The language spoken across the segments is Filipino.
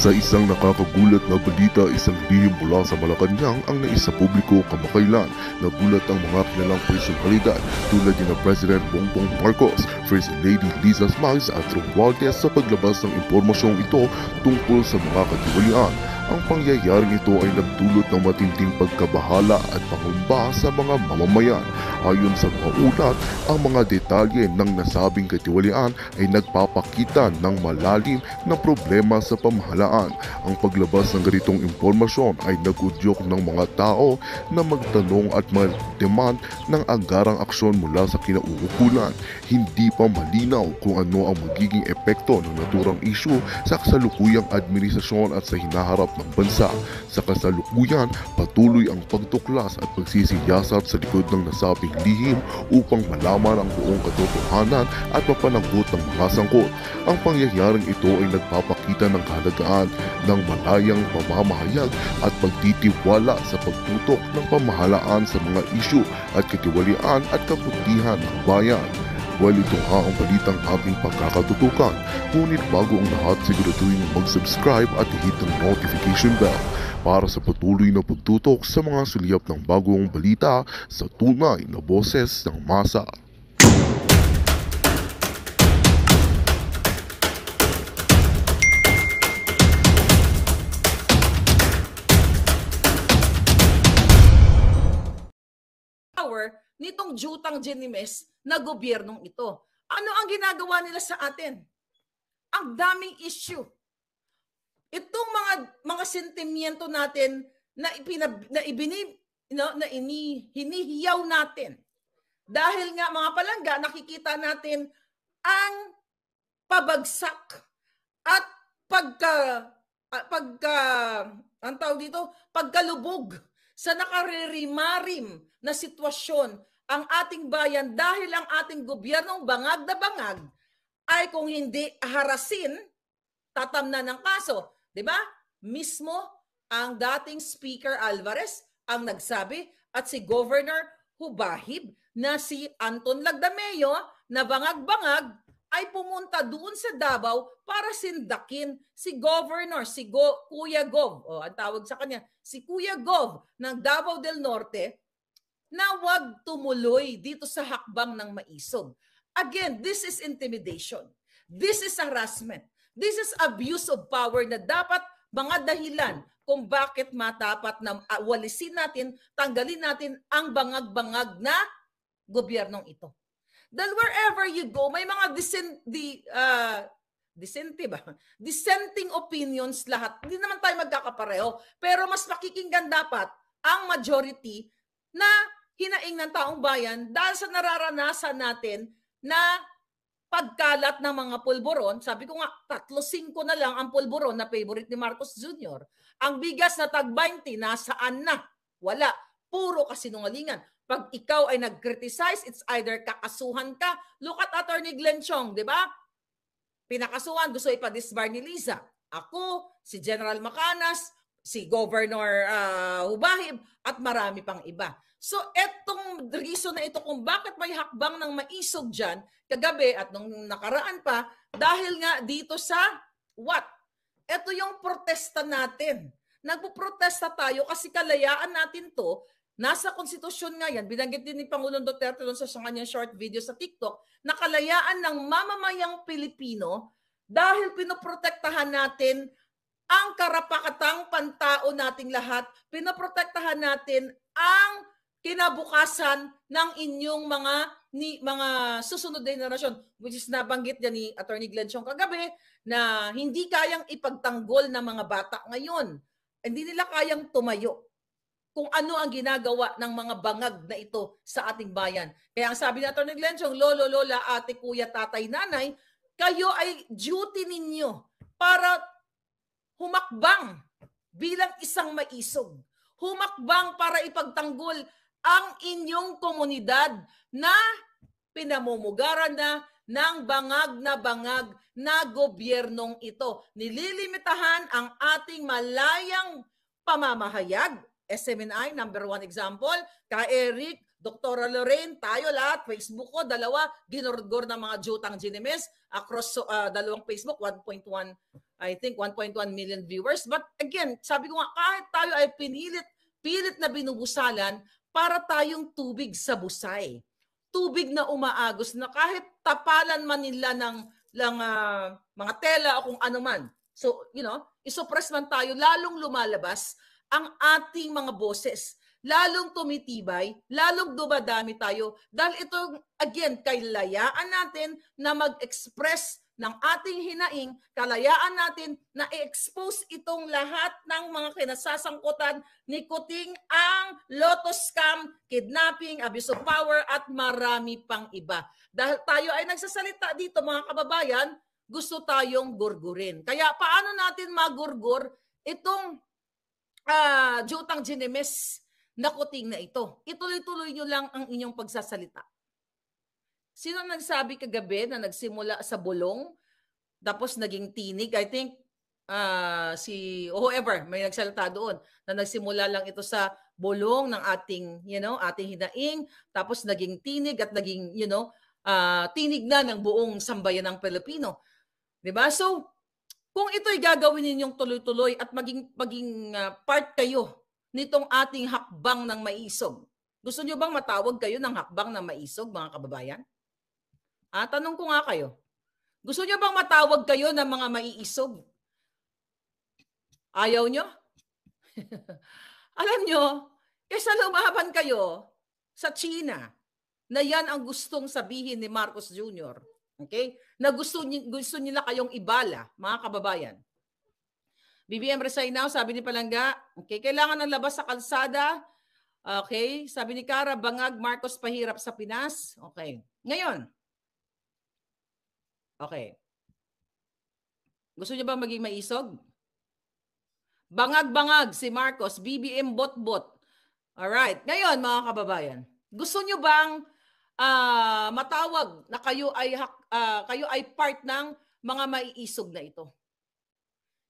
Sa isang nakakagulat na balita, isang lihim mula sa Malacanang ang naisa publiko kamakailan. Nagulat ang mga kilalang personalidad tulad ni President Bongbong Marcos, First Lady Liza Smiles at Ron Valdez sa paglabas ng impormasyong ito tungkol sa mga katiwalian. Ang pangyayari ito ay nagdulot ng matinding pagkabahala at pangumba sa mga mamamayan. Ayon sa mga ulat, ang mga detalye ng nasabing katiwalian ay nagpapakita ng malalim na problema sa pamahalaan. Ang paglabas ng ganitong impormasyon ay nagudyok ng mga tao na magtanong at mag-demand ng agarang aksyon mula sa kinauukulan. Hindi pa malinaw kung ano ang magiging epekto ng naturang isyu sa kasalukuyang administrasyon at sa hinaharap bansa. Sa kasalukuyan, patuloy ang pagtuklas at pagsisiyasat sa likod ng nasabing lihim upang malaman ang buong katotohanan at mapanagot ng mga sangkot. Ang pangyayaring ito ay nagpapakita ng halagaan ng malayang pamamahayag at pagtitiwala sa pagtutok ng pamahalaan sa mga isyu at katiwalian at kabutihan ng bayan. Walito nga ang balitang ating pagkakatutukan. Ngunit bago ang lahat, siguraduhin mag-subscribe at hit ang notification bell para sa patuloy na pagtutok sa mga sulyap ng bagong balita sa tunay na boses ng masa. nitong jutang Jenimes na gobyernong ito. Ano ang ginagawa nila sa atin? Ang daming issue. Itong mga mga sentimiento natin na ipinab, na ibinib, no, na ini, hinihiyaw natin. Dahil nga mga palangga, nakikita natin ang pabagsak at pagka pagka ang tawag dito, pagkalubog sa nakaririmarim na sitwasyon ang ating bayan dahil ang ating gobyernong bangag na bangag ay kung hindi harasin, tatamnan ng kaso. ba? Diba? Mismo ang dating Speaker Alvarez ang nagsabi at si Governor Hubahib na si Anton Lagdameo na bangag-bangag ay pumunta doon sa Davao para sindakin si Governor, si Go, Kuya Gov, o ang tawag sa kanya, si Kuya Gov ng Davao del Norte na wag tumuloy dito sa hakbang ng maisog. Again, this is intimidation. This is harassment. This is abuse of power na dapat mga dahilan kung bakit matapat na ah, walisin natin, tanggalin natin ang bangag-bangag na gobyernong ito. Dahil wherever you go, may mga dissent, di, uh, disente ba? Dissenting opinions lahat. Hindi naman tayo magkakapareho. Pero mas makikinggan dapat ang majority na hinaing ng taong bayan dahil sa nararanasan natin na pagkalat ng mga pulburon, sabi ko nga, tatlo singko na lang ang pulburon na favorite ni Marcos Jr. Ang bigas na tag-20, nasaan na? Wala. Puro kasinungalingan. Pag ikaw ay nag-criticize, it's either kakasuhan ka. Look at Attorney Glenn Chong, di ba? Pinakasuhan, gusto ipa-disbar ni Liza. Ako, si General Macanas, si Governor uh, ah, Hubahib, at marami pang iba. So etong reason na ito kung bakit may hakbang ng maisog dyan kagabi at nung nakaraan pa dahil nga dito sa what? Ito yung protesta natin. Nagpoprotesta tayo kasi kalayaan natin to. Nasa konstitusyon nga yan, binanggit din ni Pangulong Duterte doon sa kanyang short video sa TikTok, nakalayaan ng mamamayang Pilipino dahil pinoprotektahan natin ang karapakatang pantao nating lahat, pinoprotektahan natin ang kinabukasan ng inyong mga ni mga susunod na generasyon which is nabanggit niya ni Attorney Glenn Chong kagabi na hindi kayang ipagtanggol ng mga bata ngayon. Hindi nila kayang tumayo kung ano ang ginagawa ng mga bangag na ito sa ating bayan. Kaya ang sabi ni Attorney Glenn Chong, lolo, lola, ate, kuya, tatay, nanay, kayo ay duty ninyo para humakbang bilang isang maisog. Humakbang para ipagtanggol ang inyong komunidad na pinamumugaran na ng bangag na bangag na gobyernong ito. Nililimitahan ang ating malayang pamamahayag. SMNI, number one example. Ka Eric, Dr. Lorraine, tayo lahat, Facebook ko, dalawa, ginurgor ng mga jutang ginimes across uh, dalawang Facebook, 1.1, I think 1.1 million viewers. But again, sabi ko nga, kahit tayo ay pinilit, pilit na binubusalan para tayong tubig sa busay. Tubig na umaagos na kahit tapalan man nila ng lang uh, ah, mga tela o kung ano man. So, you know, isuppress man tayo, lalong lumalabas ang ating mga boses. Lalong tumitibay, lalong dumadami tayo. Dahil ito, again, kailayaan natin na mag-express ng ating hinaing, kalayaan natin na i-expose itong lahat ng mga kinasasangkutan ni Kuting ang Lotus Scam, kidnapping, abuse of power at marami pang iba. Dahil tayo ay nagsasalita dito mga kababayan, gusto tayong gurgurin. Kaya paano natin magurgur itong uh, jutang ginemes na kuting na ito? Ituloy-tuloy nyo lang ang inyong pagsasalita. Sino nagsabi kagabi na nagsimula sa bulong tapos naging tinig? I think uh, si whoever may nagsalita doon na nagsimula lang ito sa bulong ng ating you know ating hinaing tapos naging tinig at naging you know uh, tinig na ng buong sambayan ng Pilipino 'di ba so kung ito'y gagawin ninyong tuloy-tuloy at maging maging uh, part kayo nitong ating hakbang ng maisog gusto niyo bang matawag kayo ng hakbang ng maisog mga kababayan Ah, tanong ko nga kayo. Gusto nyo bang matawag kayo ng mga maiisog? Ayaw nyo? Alam nyo, kesa lumaban kayo sa China, na yan ang gustong sabihin ni Marcos Jr. Okay? Na gusto, gusto nila kayong ibala, mga kababayan. BBM resign now, sabi ni Palanga. Okay, kailangan ng labas sa kalsada. Okay, sabi ni Cara, bangag Marcos pahirap sa Pinas. Okay. Ngayon, Okay. Gusto niyo ba maging maisog? Bangag-bangag si Marcos, BBM bot-bot. right. Ngayon, mga kababayan, gusto niyo bang uh, matawag na kayo ay uh, kayo ay part ng mga maiisog na ito?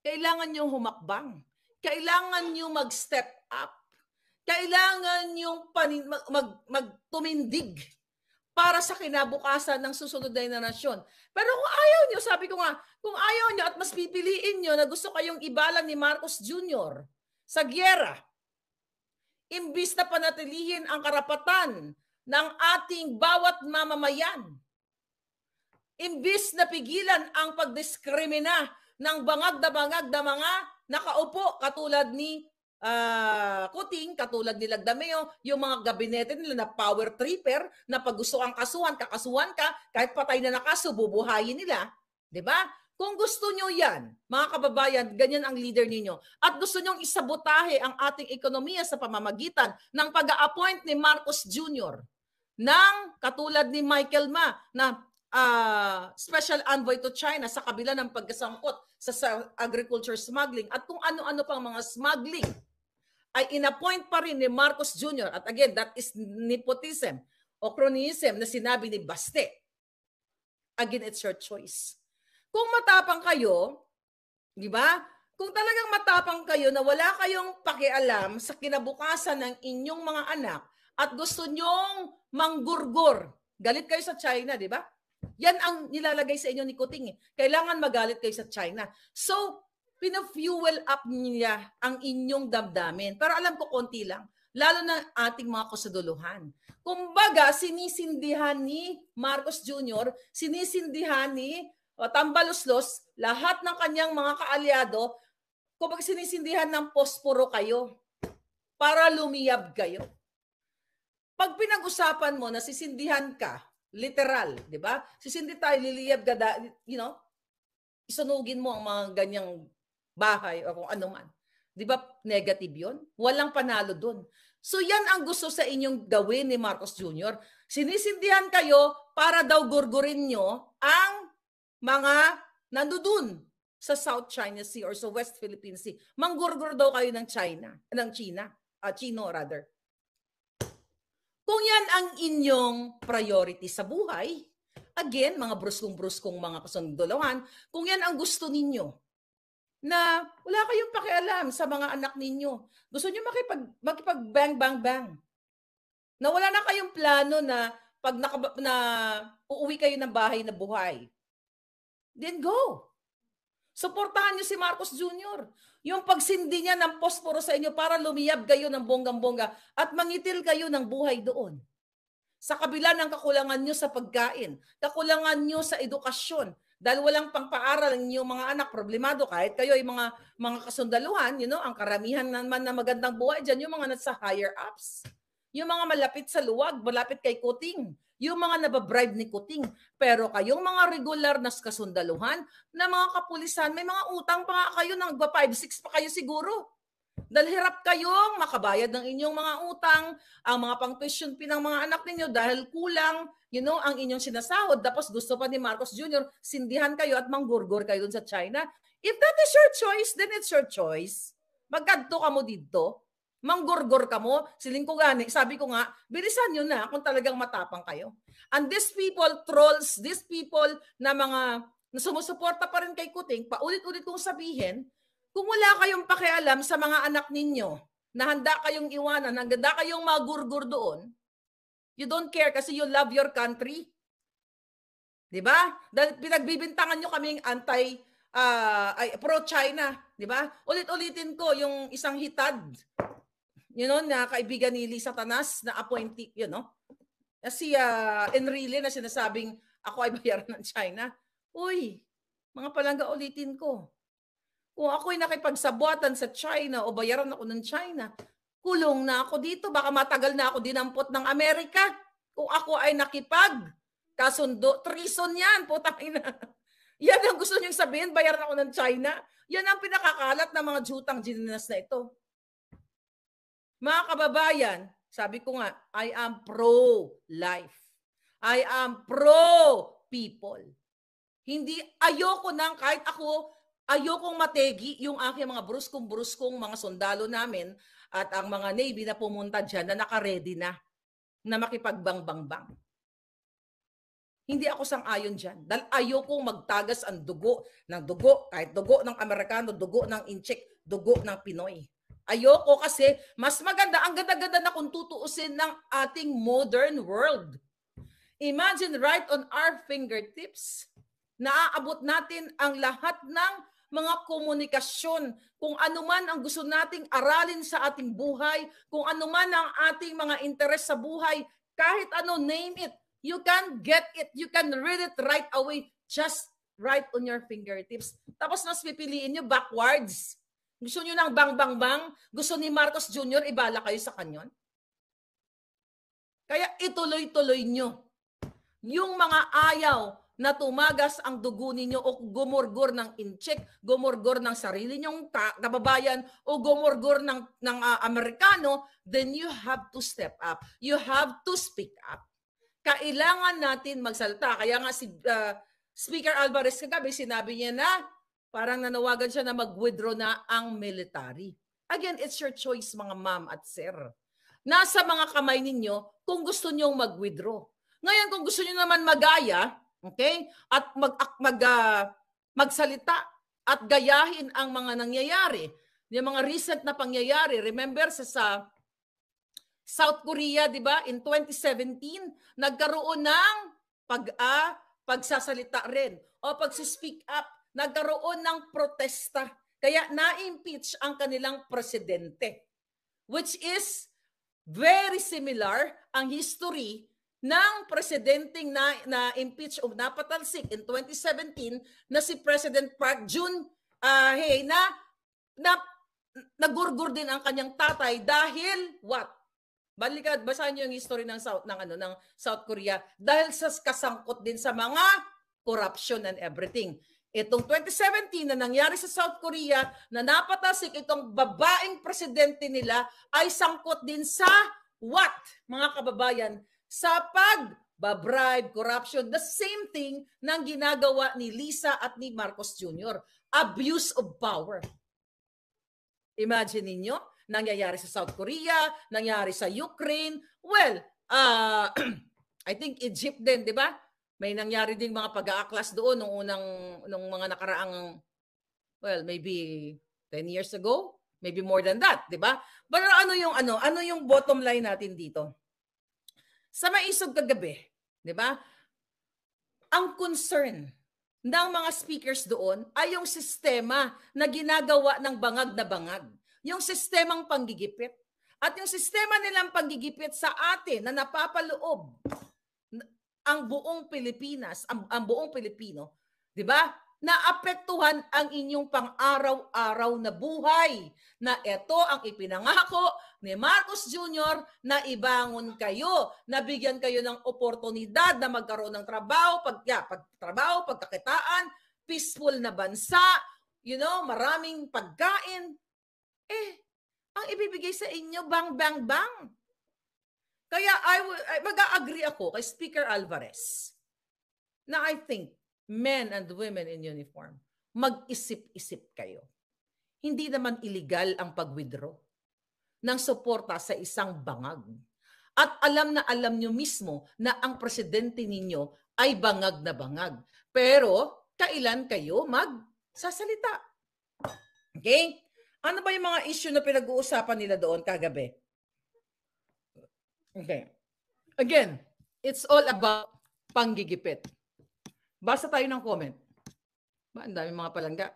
Kailangan niyo humakbang. Kailangan niyo mag-step up. Kailangan niyo panin- mag, mag, para sa kinabukasan ng susunod na generasyon. Pero kung ayaw nyo, sabi ko nga, kung ayaw nyo at mas pipiliin nyo na gusto kayong ibalan ni Marcos Jr. sa gyera, imbis na panatilihin ang karapatan ng ating bawat mamamayan, imbis na pigilan ang pagdiskrimina ng bangag na bangag na mga nakaupo katulad ni uh, kuting katulad ni Lagdameo, yung mga gabinete nila na power tripper na pag gusto kang kasuhan, kakasuhan ka, kahit patay na nakaso, bubuhayin nila. ba? Diba? Kung gusto nyo yan, mga kababayan, ganyan ang leader ninyo. At gusto nyong isabotahe ang ating ekonomiya sa pamamagitan ng pag-appoint ni Marcos Jr. ng katulad ni Michael Ma na uh, special envoy to China sa kabila ng pagkasangkot sa agriculture smuggling at kung ano-ano pang mga smuggling ay inappoint pa rin ni Marcos Jr. At again, that is nepotism o cronyism na sinabi ni Baste. Again, it's your choice. Kung matapang kayo, di ba? Kung talagang matapang kayo na wala kayong pakialam sa kinabukasan ng inyong mga anak at gusto nyong manggurgur, galit kayo sa China, di ba? Yan ang nilalagay sa inyo ni Kuting. Eh. Kailangan magalit kayo sa China. So, pina-fuel up niya ang inyong damdamin. Pero alam ko konti lang, lalo na ating mga kusaduluhan. Kumbaga, sinisindihan ni Marcos Jr., sinisindihan ni Tambaloslos, lahat ng kanyang mga kaalyado, kumbaga sinisindihan ng posporo kayo para lumiyab kayo. Pag pinag-usapan mo na sisindihan ka, literal, di ba? Sisindi tayo, liliyab ka, you know, isunugin mo ang mga ganyang bahay o kung ano man. Di ba negative yon? Walang panalo doon. So yan ang gusto sa inyong gawin ni Marcos Jr. Sinisindihan kayo para daw gurgurin nyo ang mga nandoon sa South China Sea or sa West Philippine Sea. Manggurgur daw kayo ng China, ng China, uh, Chino rather. Kung yan ang inyong priority sa buhay, again, mga bruskong-bruskong mga kasundulawan, kung yan ang gusto ninyo, na wala kayong pakialam sa mga anak ninyo. Gusto niyo makipag makipag bang bang bang. Na wala na kayong plano na pag naka, na uuwi kayo ng bahay na buhay. Then go. Suportahan niyo si Marcos Jr. Yung pagsindi niya ng posporo sa inyo para lumiyab kayo ng bonggang-bongga at mangitil kayo ng buhay doon. Sa kabila ng kakulangan niyo sa pagkain, kakulangan niyo sa edukasyon, dahil walang pangpaaral ng inyong mga anak, problemado kahit kayo ay mga mga kasundaluhan, you know, ang karamihan naman na magandang buhay diyan yung mga nasa higher ups. Yung mga malapit sa luwag, malapit kay Kuting. Yung mga nababribe ni Kuting. Pero kayong mga regular na kasundaluhan, na mga kapulisan, may mga utang pa nga kayo, nang 5-6 pa kayo siguro. Dahil hirap kayong makabayad ng inyong mga utang, ang mga pang-tuition pin ng mga anak ninyo dahil kulang, you know, ang inyong sinasahod. Tapos gusto pa ni Marcos Jr., sindihan kayo at manggurgor kayo dun sa China. If that is your choice, then it's your choice. Magkadto ka mo dito. Manggorgor ka mo, silingkugan eh. Sabi ko nga, bilisan nyo na kung talagang matapang kayo. And these people, trolls, these people na mga na sumusuporta pa rin kay Kuting, paulit-ulit kong sabihin, kung wala kayong pakialam sa mga anak ninyo, na handa kayong iwanan, handa kayong magurgur doon, you don't care kasi you love your country. 'Di ba? Dahil pinagbibintangan niyo kaming anti uh, pro-China, 'di ba? Ulit-ulitin ko yung isang hitad you know, na kaibigan ni Lisa Tanas na appointee, you know, na si uh, Enrile na sinasabing ako ay bayaran ng China. Uy, mga palangga ulitin ko kung ako'y nakipagsabuatan sa China o bayaran ako ng China, kulong na ako dito. Baka matagal na ako dinampot ng Amerika. Kung ako ay nakipag, kasundo, treason yan, putang ina. Yan ang gusto niyong sabihin, bayaran ako ng China. Yan ang pinakakalat ng mga jutang geninas na ito. Mga kababayan, sabi ko nga, I am pro-life. I am pro-people. Hindi, ayoko nang kahit ako ayokong mategi yung aking mga bruskong-bruskong mga sundalo namin at ang mga Navy na pumunta dyan na nakaredy na na makipagbangbang-bang. Hindi ako sang-ayon dyan. Dahil ayokong magtagas ang dugo ng dugo, kahit dugo ng Amerikano, dugo ng Incheck, dugo ng Pinoy. Ayoko kasi mas maganda, ang ganda-ganda na kung tutuusin ng ating modern world. Imagine right on our fingertips, naaabot natin ang lahat ng mga komunikasyon, kung ano man ang gusto nating aralin sa ating buhay, kung ano man ang ating mga interes sa buhay, kahit ano, name it. You can get it. You can read it right away. Just right on your fingertips. Tapos mas pipiliin nyo backwards. Gusto nyo ng bang-bang-bang? Gusto ni Marcos Jr., ibala kayo sa kanyon? Kaya ituloy-tuloy nyo. Yung mga ayaw, na tumagas ang dugo ninyo o gumurgor ng incheck, gumurgor ng sarili ninyong kababayan o gumurgor ng, ng uh, Amerikano, then you have to step up. You have to speak up. Kailangan natin magsalta. Kaya nga si uh, Speaker Alvarez kagabi sinabi niya na parang nanawagan siya na mag-withdraw na ang military. Again, it's your choice mga ma'am at sir. Nasa mga kamay ninyo kung gusto niyong mag-withdraw. Ngayon, kung gusto niyo naman magaya, Okay? At mag, mag uh, magsalita at gayahin ang mga nangyayari. Yung mga recent na pangyayari. Remember sa, sa South Korea, di ba? In 2017, nagkaroon ng pag-a, ah, pagsasalita rin o pagsispeak up. Nagkaroon ng protesta. Kaya na-impeach ang kanilang presidente. Which is very similar ang history ng presidenting na, na impeach o napatalsik in 2017 na si President Park Jun uh, ah, Hey na, na nagurgur din ang kanyang tatay dahil what? Balikad, basahin niyo yung history ng South ng ano ng South Korea dahil sa kasangkot din sa mga corruption and everything. Itong 2017 na nangyari sa South Korea na napatasik itong babaeng presidente nila ay sangkot din sa what? Mga kababayan, sa pag bribe, corruption, the same thing nang ginagawa ni Lisa at ni Marcos Jr. Abuse of power. Imagine ninyo, nangyayari sa South Korea, nangyayari sa Ukraine. Well, uh, I think Egypt din, di ba? May nangyari ding mga pag-aaklas doon nung unang nung mga nakaraang well, maybe 10 years ago, maybe more than that, 'di ba? Pero ano yung ano, ano yung bottom line natin dito? sa maisog kagabi, 'di ba? Ang concern ng mga speakers doon ay yung sistema na ginagawa ng bangag na bangag, yung sistemang panggigipit. At yung sistema nilang panggigipit sa atin na napapaloob ang buong Pilipinas, ang, ang buong Pilipino, 'di ba? naapektuhan ang inyong pang-araw-araw na buhay na ito ang ipinangako ni Marcos Jr. na ibangon kayo, na bigyan kayo ng oportunidad na magkaroon ng trabaho, pag, ya, pagtrabaho, pagkakitaan, peaceful na bansa, you know, maraming pagkain. Eh, ang ibibigay sa inyo, bang, bang, bang. Kaya I, will, I mag-agree ako kay Speaker Alvarez na I think men and women in uniform, mag-isip-isip kayo. Hindi naman illegal ang pag-withdraw ng suporta sa isang bangag. At alam na alam nyo mismo na ang presidente ninyo ay bangag na bangag. Pero kailan kayo magsasalita? Okay? Ano ba yung mga issue na pinag-uusapan nila doon kagabi? Okay. Again, it's all about panggigipit. Basta tayo ng comment. Ba, ang dami mga palangga.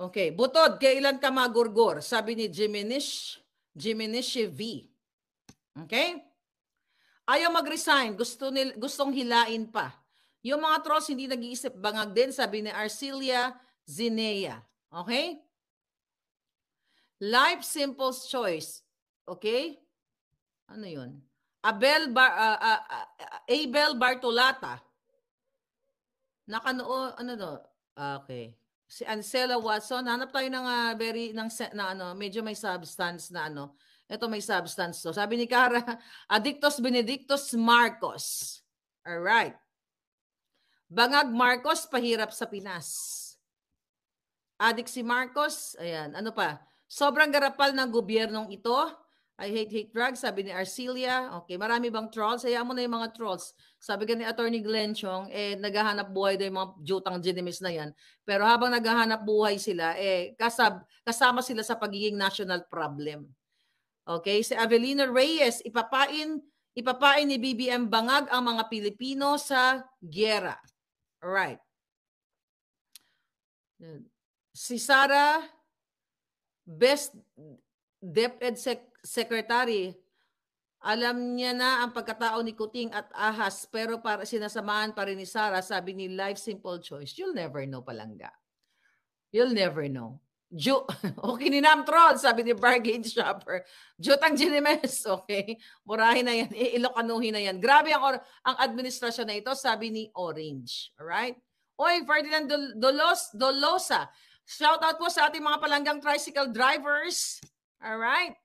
Okay, Butod, kailan ka magurgor? Sabi ni Jiminish, Jiminish V. Okay? Ayaw mag-resign, gusto nil, gustong hilain pa. Yung mga trolls hindi nag-iisip bangag din, sabi ni Arcelia Zinea. Okay? Life simple choice. Okay? Ano yun? Abel Bar, uh, uh, uh, Abel Bartolata. Nakanood, ano do? Ah, okay. Si Ansela Watson, hanap tayo ng ah, very, ng, na ano, medyo may substance na ano. Ito may substance to. Sabi ni Kara, Adictos Benedictus Marcos. All right. Bangag Marcos, pahirap sa Pinas. Adik si Marcos, ayan, ano pa? Sobrang garapal ng gobyernong ito. I hate hate drugs, sabi ni Arcelia. Okay, marami bang trolls? Saya mo na yung mga trolls. Sabi ka ni Attorney Glenn Chong, eh, naghahanap buhay daw yung mga jutang genemis na yan. Pero habang naghahanap buhay sila, eh, kasab, kasama sila sa pagiging national problem. Okay, si Avelina Reyes, ipapain, ipapain ni BBM Bangag ang mga Pilipino sa gyera. Alright. Si Sara, best DepEd Sec Secretary, alam niya na ang pagkatao ni Kuting at Ahas pero para sinasamahan pa rin ni Sara, sabi ni Life Simple Choice, you'll never know palangga. You'll never know. Ju okay ni Namtron, sabi ni Bargain Shopper. Jutang Ginimes, okay? Murahin na yan, iilokanuhin na yan. Grabe ang, or ang administrasyon na ito, sabi ni Orange. Alright? Oy, Ferdinand Dol Dolos Dolosa. Shout out po sa ating mga palanggang tricycle drivers. Alright?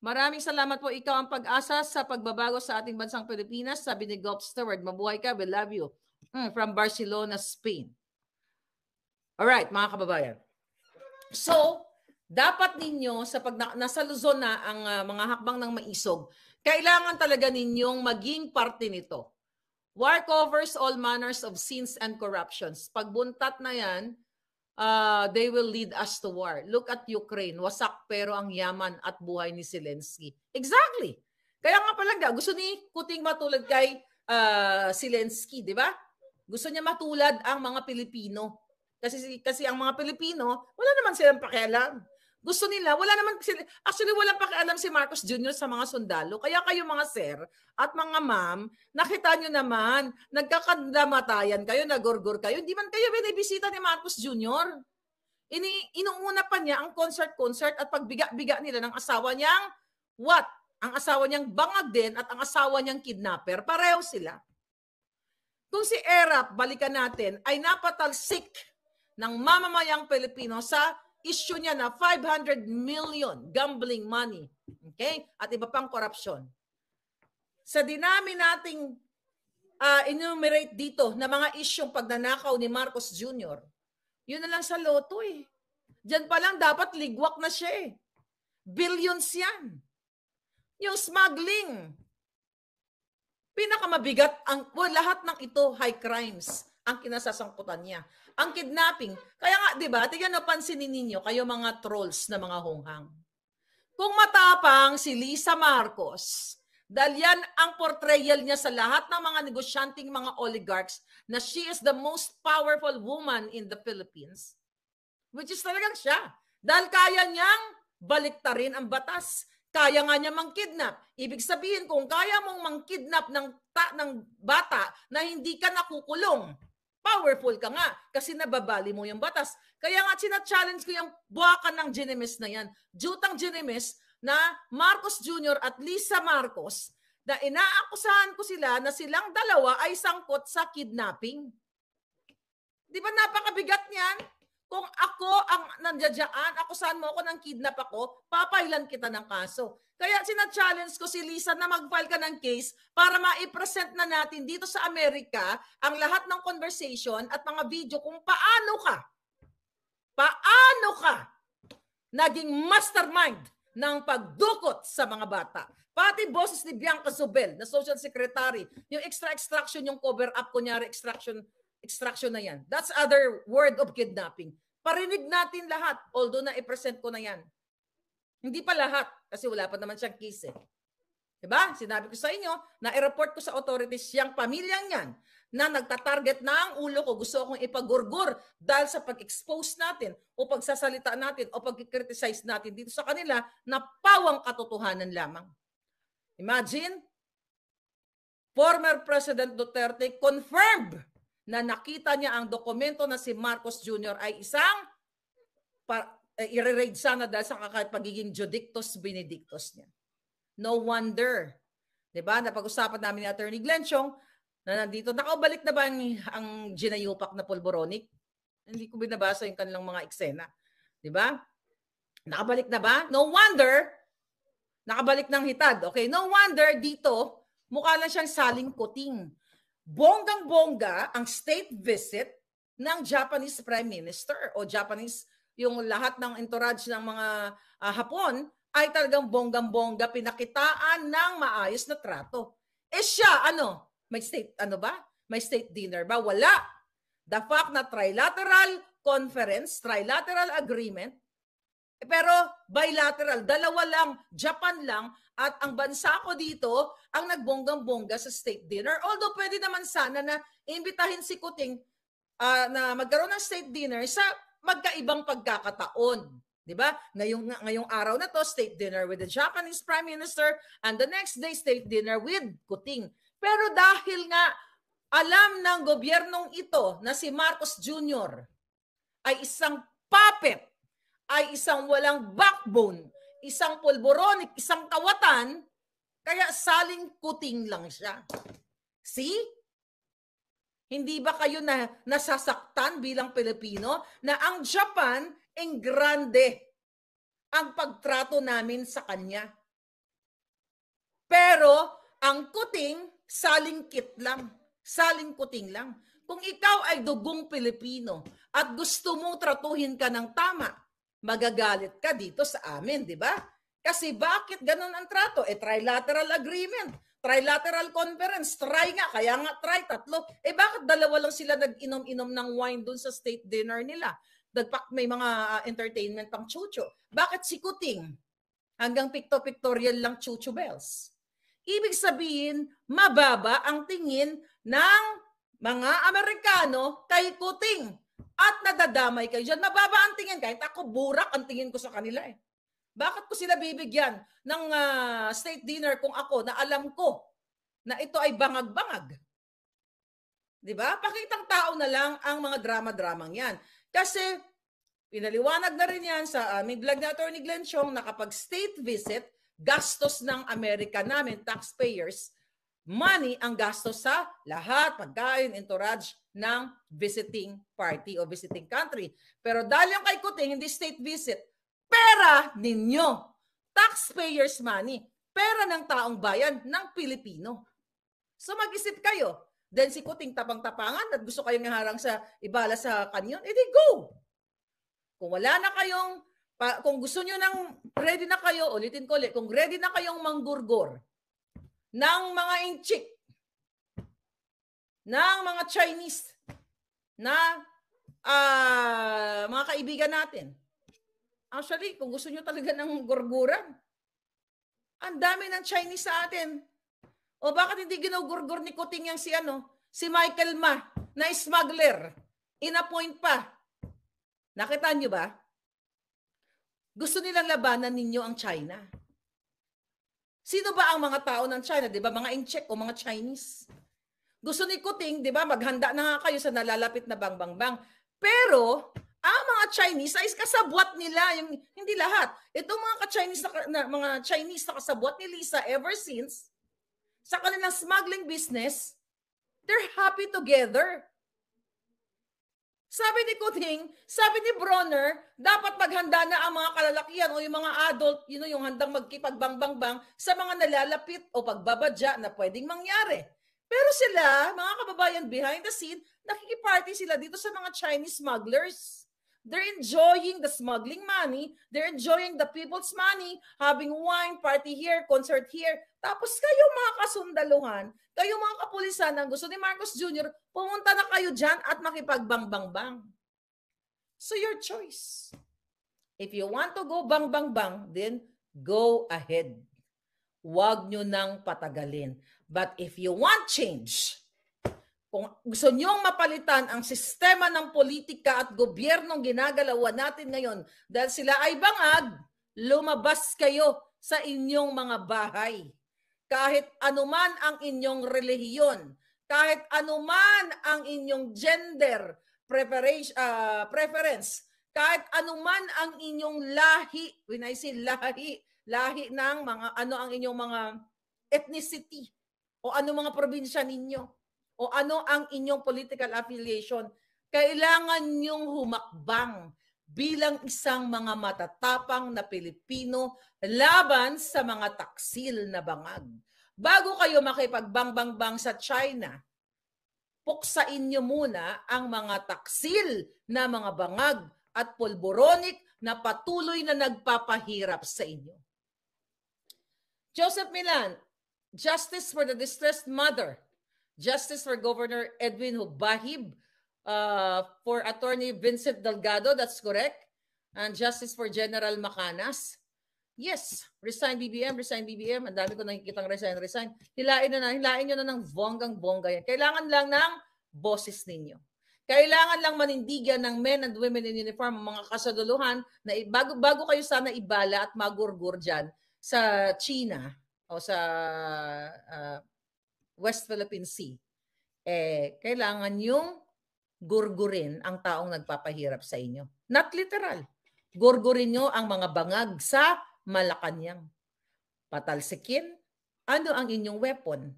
Maraming salamat po. Ikaw ang pag-asa sa pagbabago sa ating bansang Pilipinas. Sabi ni Gop Stewart, mabuhay ka. We love you. Mm, from Barcelona, Spain. Alright, mga kababayan. So, dapat ninyo, sa pag na, nasa Luzon na ang uh, mga hakbang ng maisog, kailangan talaga ninyong maging parte nito. War covers all manners of sins and corruptions. Pagbuntat na yan, uh, they will lead us to war. Look at Ukraine, wasak pero ang yaman at buhay ni Zelensky. Exactly. Kaya nga pala, gusto ni Kuting matulad kay uh, Zelensky, di ba? Gusto niya matulad ang mga Pilipino. Kasi kasi ang mga Pilipino, wala naman silang pakialam gusto nila, wala naman, actually wala walang pakialam si Marcos Jr. sa mga sundalo. Kaya kayo mga sir at mga ma'am, nakita nyo naman, nagkakadamatayan kayo, nagorgor kayo. Hindi man kayo binibisita ni Marcos Jr. Ini, inuuna pa niya ang concert-concert at pagbiga-biga nila ng asawa niyang what? Ang asawa niyang bangag din at ang asawa niyang kidnapper. Pareho sila. Kung si Erap, balikan natin, ay napatalsik ng mamamayang Pilipino sa issue niya na 500 million gambling money. Okay? At iba pang korupsyon. Sa dinami nating uh, enumerate dito na mga isyong pagnanakaw ni Marcos Jr., yun na lang sa loto eh. Diyan pa lang dapat ligwak na siya eh. Billions yan. Yung smuggling. Pinakamabigat ang well, lahat ng ito high crimes ang kinasasangkutan niya. Ang kidnapping, kaya nga, di ba, tignan napansinin ninyo, kayo mga trolls na mga honghang. Kung matapang si Lisa Marcos, dahil yan ang portrayal niya sa lahat ng mga negosyanteng mga oligarchs na she is the most powerful woman in the Philippines. Which is talagang siya. Dahil kaya niyang baliktarin ang batas. Kaya nga niya mangkidnap. Ibig sabihin, kung kaya mong mangkidnap ng, ta, ng bata na hindi ka nakukulong, powerful ka nga kasi nababali mo yung batas. Kaya nga sina-challenge ko yung buwakan ng Ginemes na yan. Jutang Ginemes na Marcos Jr. at Lisa Marcos na inaakusahan ko sila na silang dalawa ay sangkot sa kidnapping. Di ba napakabigat niyan? Kung ako ang nandiyadyaan, akusan mo ako nang kidnap ako, papailan kita ng kaso. Kaya sina-challenge ko si Lisa na mag-file ka ng case para ma-present na natin dito sa Amerika ang lahat ng conversation at mga video kung paano ka, paano ka naging mastermind ng pagdukot sa mga bata. Pati boses ni Bianca Zubel na social secretary, yung extra extraction, yung cover up, kunyari extraction extraction na yan. That's other word of kidnapping. Parinig natin lahat, although na i-present ko na yan. Hindi pa lahat, kasi wala pa naman siyang case eh. Diba? Sinabi ko sa inyo na i-report ko sa authorities yung pamilyang yan na nagtatarget na ang ulo ko, gusto akong ipagurgur dahil sa pag-expose natin o pagsasalita natin o pag-criticize natin dito sa kanila na pawang katotohanan lamang. Imagine, former President Duterte confirmed na nakita niya ang dokumento na si Marcos Jr. ay isang eh, i-raid sana dahil sa pagiging judictus benedictus niya. No wonder. 'Di ba? Napag-usapan namin ni Attorney Glenn Chong na nandito. Nakabalik na ba ang, ang ginayupak na pulboronic? Hindi ko binabasa yung kanilang mga eksena. 'Di ba? Nakabalik na ba? No wonder nakabalik ng hitad. Okay, no wonder dito mukha lang siyang saling kuting bonggang-bongga ang state visit ng Japanese Prime Minister o Japanese yung lahat ng entourage ng mga uh, Hapon ay talagang bonggang-bongga pinakitaan ng maayos na trato. Eh siya, ano? May state, ano ba? May state dinner ba? Wala. The fact na trilateral conference, trilateral agreement, eh, pero bilateral, dalawa lang, Japan lang, at ang bansa ko dito ang nagbonggang-bongga sa state dinner. Although pwede naman sana na imbitahin si Kuting uh, na magkaroon ng state dinner sa magkaibang pagkakataon. 'Di ba? Ngayong ngayong araw na to, state dinner with the Japanese Prime Minister and the next day state dinner with Kuting. Pero dahil nga alam ng gobyernong ito na si Marcos Jr. ay isang puppet, ay isang walang backbone, isang polboronic, isang kawatan, kaya saling kuting lang siya. See? Hindi ba kayo na nasasaktan bilang Pilipino na ang Japan ang grande ang pagtrato namin sa kanya? Pero ang kuting saling kit lang, saling kuting lang. Kung ikaw ay dugong Pilipino at gusto mong tratuhin ka ng tama, magagalit ka dito sa amin, di ba? Kasi bakit ganun ang trato? Eh, trilateral agreement, trilateral conference, try nga, kaya nga try, tatlo. Eh, bakit dalawa lang sila nag-inom-inom ng wine doon sa state dinner nila? Nagpak, may mga ah, entertainment pang chucho. Bakit si Kuting? Hanggang picto-pictorial lang chucho bells. Ibig sabihin, mababa ang tingin ng mga Amerikano kay Kuting at nadadamay kayo dyan. Mababa ang tingin. Kahit ako, burak ang tingin ko sa kanila eh. Bakit ko sila bibigyan ng uh, state dinner kung ako na alam ko na ito ay bangag-bangag? Di ba? Pakitang tao na lang ang mga drama-dramang yan. Kasi pinaliwanag na rin yan sa aming vlog na Attorney Glenn Chong na kapag state visit, gastos ng Amerika namin, taxpayers, money ang gastos sa lahat, pagkain, entourage, ng visiting party o visiting country. Pero dahil yung kay Kuting, hindi state visit, pera ninyo. Taxpayers money. Pera ng taong bayan ng Pilipino. So mag-isip kayo. Then si Kuting tapang-tapangan at gusto kayong naharang sa ibala sa kanyon, edi go! Kung wala na kayong, pa, kung gusto niyo nang ready na kayo, ulitin ko ulit, kung ready na kayong manggurgor ng mga inchik ng mga Chinese na uh, mga kaibigan natin. Actually, kung gusto nyo talaga ng gorguran, ang dami ng Chinese sa atin. O bakit hindi ginugurgur ni Kuting yang si ano, si Michael Ma, na smuggler. Inappoint pa. Nakita nyo ba? Gusto nilang labanan ninyo ang China. Sino ba ang mga tao ng China? Di ba? Mga Incheck o mga Chinese. Gusto ni Kuting, di ba, maghanda na nga kayo sa nalalapit na bang-bang-bang. Pero, ang mga Chinese ay kasabwat nila. Yung, hindi lahat. Itong mga ka-Chinese na, na, mga Chinese na kasabwat ni Lisa ever since, sa kanilang smuggling business, they're happy together. Sabi ni Kuting, sabi ni Bronner, dapat maghanda na ang mga kalalakihan o yung mga adult, yun know, yung handang magkipagbangbang sa mga nalalapit o pagbabadya na pwedeng mangyari. Pero sila, mga kababayan, behind the scene, nakikiparty sila dito sa mga Chinese smugglers. They're enjoying the smuggling money. They're enjoying the people's money. Having wine, party here, concert here. Tapos kayo mga kasundaluhan, kayo mga kapulisan ang gusto ni Marcos Jr., pumunta na kayo dyan at makipagbangbang-bang. So your choice. If you want to go bang-bang-bang, then go ahead. Huwag nyo nang patagalin. But if you want change, kung gusto niyong mapalitan ang sistema ng politika at gobyernong ginagalawan natin ngayon dahil sila ay bangag, lumabas kayo sa inyong mga bahay. Kahit anuman ang inyong relihiyon, kahit anuman ang inyong gender preference, uh, preference kahit anuman ang inyong lahi, when I say lahi, lahi ng mga ano ang inyong mga ethnicity o ano mga probinsya ninyo o ano ang inyong political affiliation. Kailangan niyong humakbang bilang isang mga matatapang na Pilipino laban sa mga taksil na bangag. Bago kayo makipagbangbang sa China, puksain niyo muna ang mga taksil na mga bangag at polboronic na patuloy na nagpapahirap sa inyo. Joseph Milan, justice for the distressed mother, justice for Governor Edwin Hubahib, uh, for Attorney Vincent Delgado, that's correct, and justice for General Macanas. Yes, resign BBM, resign BBM. Ang dami ko nakikitang resign, resign. Hilain na na, hilain nyo na ng bonggang-bongga yan. Kailangan lang ng boses ninyo. Kailangan lang manindigan ng men and women in uniform, mga kasaduluhan, na bago, bago kayo sana ibala at magurgur dyan, sa China o sa uh, West Philippine Sea, eh, kailangan yung gurgurin ang taong nagpapahirap sa inyo. Not literal. Gurgurin nyo ang mga bangag sa Malacanang. Patalsikin. Ano ang inyong weapon?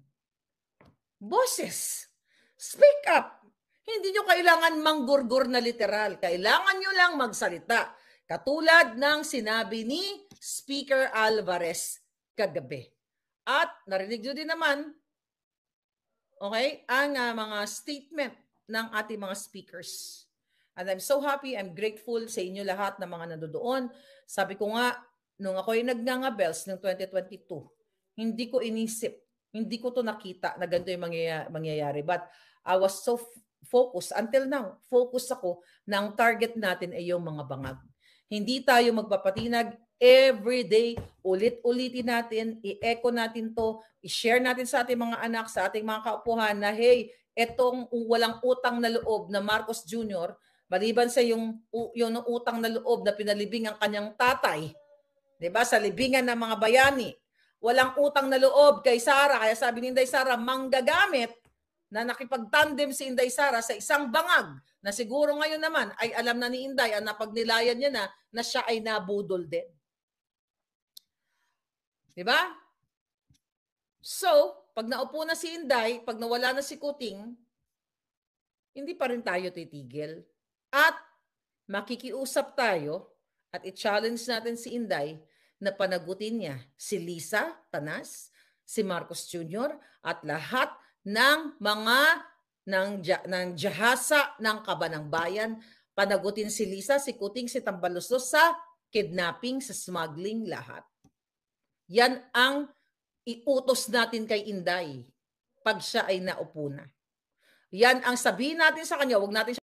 Boses. Speak up. Hindi nyo kailangan manggurgur na literal. Kailangan nyo lang magsalita Katulad ng sinabi ni Speaker Alvarez kagabi. At narinig nyo din naman, okay, ang uh, mga statement ng ating mga speakers. And I'm so happy, I'm grateful sa inyo lahat na mga nandoon. Sabi ko nga, nung ako ay nagnangabels ng 2022, hindi ko inisip, hindi ko to nakita na ganito yung mangyayari. But I was so focused, until now, focus ako na target natin ay yung mga bangag. Hindi tayo magpapatinag every day. Ulit-ulitin natin, i-echo natin to, i-share natin sa ating mga anak, sa ating mga kaupuhan na hey, etong walang utang na loob na Marcos Jr., maliban sa yung, yung utang na loob na pinalibing ang kanyang tatay, 'di ba? Sa libingan ng mga bayani, walang utang na loob kay Sara. Kaya sabi ni Day Sara, manggagamit na nakipagtandem si Inday Sara sa isang bangag na siguro ngayon naman ay alam na ni Inday ang napagnilayan niya na na siya ay nabudol din. 'Di ba? So, pag naupo na si Inday, pag nawala na si Kuting, hindi pa rin tayo titigil. At makikiusap tayo at i-challenge natin si Inday na panagutin niya si Lisa Tanas, si Marcos Jr. at lahat ng mga ng, ng jahasa ng Kabanang Bayan. Panagutin si Lisa, si Kuting, si Tambaluslos sa kidnapping, sa smuggling, lahat. Yan ang iutos natin kay Inday pag siya ay naupo na. Yan ang sabihin natin sa kanya, wag natin